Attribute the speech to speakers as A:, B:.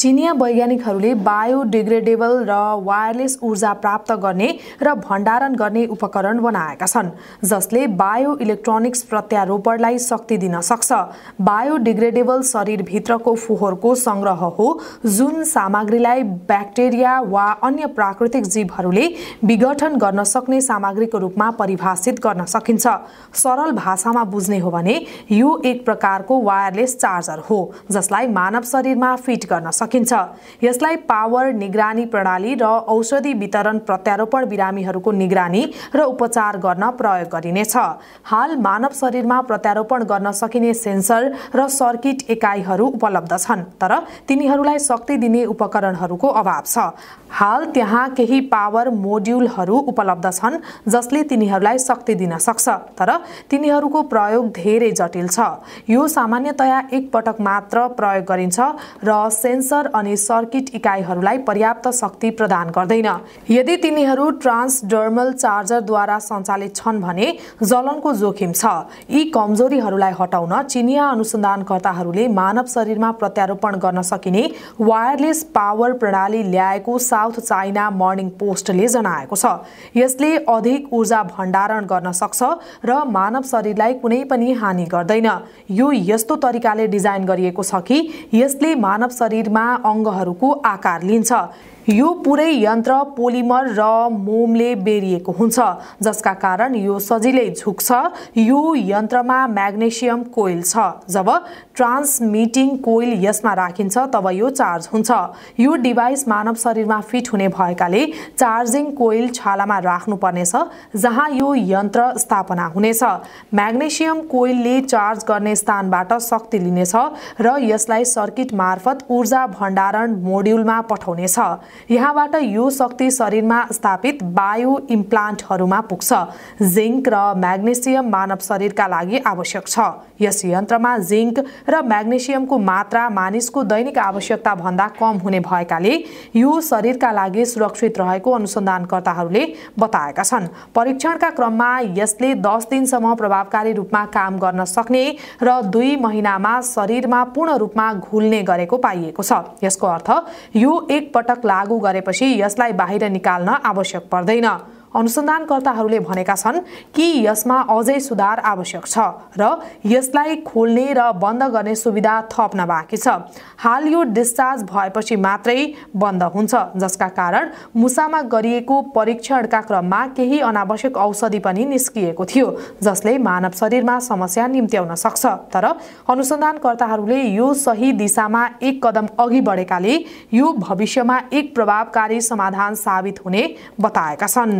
A: चिनिया वैज्ञानिकहरूले बायोडिग्रेडेबल र वायरलेस ऊर्जा प्राप्त गर्ने र भण्डारण गर्ने उपकरण बनाएका छन् जसले बायो इलेक्ट्रोनिक्स प्रत्यारोपणलाई शक्ति दिन सक्छ बायोडिग्रेडेबल शरीरभित्रको फोहोरको सङ्ग्रह हो जुन सामग्रीलाई ब्याक्टेरिया वा अन्य प्राकृतिक जीवहरूले विघटन गर्न सक्ने सामग्रीको रूपमा परिभाषित गर्न सकिन्छ सरल भाषामा बुझ्ने हो भने यो एक प्रकारको वायरलेस चार्जर हो जसलाई मानव शरीरमा फिट गर्न सकिन्छ सकिन्छ यसलाई पावर निगरानी प्रणाली र औषधि वितरण प्रत्यारोपण बिरामीहरूको निगरानी र उपचार गर्न प्रयोग गरिनेछ हाल मानव शरीरमा प्रत्यारोपण गर्न सकिने सेन्सर र सर्किट एकाइहरू उपलब्ध छन् तर तिनीहरूलाई शक्ति दिने उपकरणहरूको अभाव छ हाल त्यहाँ केही पावर मोड्युलहरू उपलब्ध छन् जसले तिनीहरूलाई शक्ति दिन सक्छ तर तिनीहरूको प्रयोग धेरै जटिल छ यो सामान्यतया एकपटक मात्र प्रयोग गरिन्छ र सेन्सर सेन्सर अनि सर्किट इकाइहरूलाई पर्याप्त शक्ति प्रदान गर्दैन यदि तिनीहरू ट्रान्सडर्मल चार्जरद्वारा सञ्चालित छन् भने जलनको जोखिम छ यी कमजोरीहरूलाई हटाउन चिनिया अनुसन्धानकर्ताहरूले मानव शरीरमा प्रत्यारोपण गर्न सकिने वायरलेस पावर प्रणाली ल्याएको साउथ चाइना मर्निङ पोस्टले जनाएको छ यसले अधिक ऊर्जा भण्डारण गर्न सक्छ र मानव शरीरलाई कुनै पनि हानि गर्दैन यो यस्तो तरिकाले डिजाइन गरिएको छ कि यसले मानव शरीरमा अङ्गहरूको आकार लिन्छ यो पुरै यन्त्र पोलिमर र मोमले बेरिएको हुन्छ जसका कारण यो सजिलै झुक्छ यो यन्त्रमा म्याग्नेसियम कोइल छ जब ट्रान्समिटिङ कोइल यसमा राखिन्छ तब यो चार्ज हुन्छ यो डिभाइस मानव शरीरमा फिट हुने भएकाले चार्जिङ कोइल छालामा राख्नुपर्नेछ जहाँ यो यन्त्र स्थापना हुनेछ म्याग्नेसियम कोइलले चार्ज गर्ने स्थानबाट शक्ति लिनेछ र यसलाई सर्किट मार्फत ऊर्जा भण्डारण मोड्युलमा पठाउनेछ यहाँबाट यो शक्ति शरीरमा स्थापित बायो इम्प्लान्टहरूमा पुग्छ जिङ्क र म्याग्नेसियम मानव शरीरका लागि आवश्यक छ यस यन्त्रमा जिङ्क र म्याग्नेसियमको मात्रा मानिसको दैनिक आवश्यकता भन्दा कम हुने भएकाले यो शरीरका लागि सुरक्षित रहेको अनुसन्धानकर्ताहरूले बताएका छन् परीक्षणका क्रममा यसले दस दिनसम्म प्रभावकारी रूपमा काम गर्न सक्ने र दुई महिनामा शरीरमा पूर्ण रूपमा घुल्ने गरेको पाइएको छ यसको अर्थ यो एकपटक लाग लागू गरेपछि यसलाई बाहिर निकाल्न आवश्यक पर्दैन अनुसन्धानकर्ताहरूले भनेका छन् कि यसमा अझै सुधार आवश्यक छ र यसलाई खोल्ने र बन्द गर्ने सुविधा थप्न बाँकी छ हाल यो डिस्चार्ज भएपछि मात्रै बन्द हुन्छ जसका कारण मुसामा गरिएको परीक्षणका क्रममा केही अनावश्यक औषधि पनि निस्किएको थियो जसले मानव शरीरमा समस्या निम्त्याउन सक्छ तर अनुसन्धानकर्ताहरूले यो सही दिशामा एक कदम अघि बढेकाले यो भविष्यमा एक प्रभावकारी समाधान साबित हुने बताएका छन्